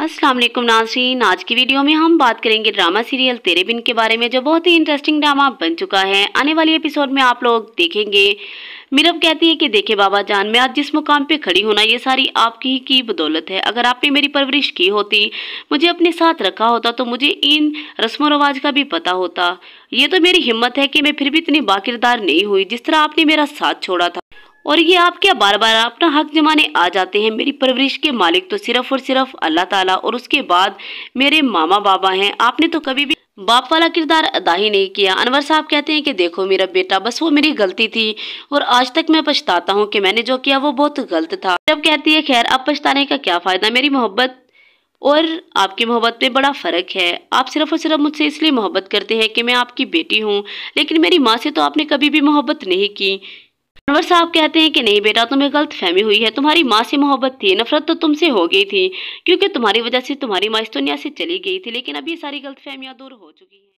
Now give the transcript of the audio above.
अस्सलाम वालेकुम नाजरीन आज की वीडियो में हम बात करेंगे ड्रामा सीरियल तेरे बिन के बारे में जो बहुत ही इंटरेस्टिंग ड्रामा बन चुका है आने वाली एपिसोड में आप लोग देखेंगे मीरब कहती है कि देखे बाबा जान मैं आज जिस मुकाम पे खड़ी हूँ ना ये सारी आपकी ही की बदौलत है अगर आपने मेरी परवरिश की होती मुझे अपने साथ रखा होता तो मुझे इन रस्म रवाज का भी पता होता ये तो मेरी हिम्मत है कि मैं फिर भी इतनी बाकिरदार नहीं हुई जिस तरह आपने मेरा साथ छोड़ा था और ये आप क्या बार बार अपना हक जमाने आ जाते हैं मेरी परवरिश के मालिक तो सिर्फ और सिर्फ अल्लाह ताला और उसके बाद मेरे मामा बाबा हैं आपने तो कभी भी बाप वाला किरदार अदा ही नहीं किया अनवर साहब कहते हैं कि देखो मेरा बेटा बस वो मेरी गलती थी और आज तक मैं पछताता हूँ कि मैंने जो किया वो बहुत गलत था जब कहती है खैर अब पछताने का क्या फ़ायदा मेरी मोहब्बत और आपकी मोहब्बत में बड़ा फ़र्क है आप सिर्फ और सिर्फ मुझसे इसलिए मोहब्बत करते हैं कि मैं आपकी बेटी हूँ लेकिन मेरी माँ से तो आपने कभी भी मोहब्बत नहीं की अनवर साहब कहते हैं कि नहीं बेटा तुम्हें गलत फहमी हुई है तुम्हारी माँ से मोहब्बत थी नफरत तो तुमसे हो गई थी क्योंकि तुम्हारी वजह से तुम्हारी माँ इस दुनिया से चली गई थी लेकिन अभी सारी गलत फहमियाँ दूर हो चुकी हैं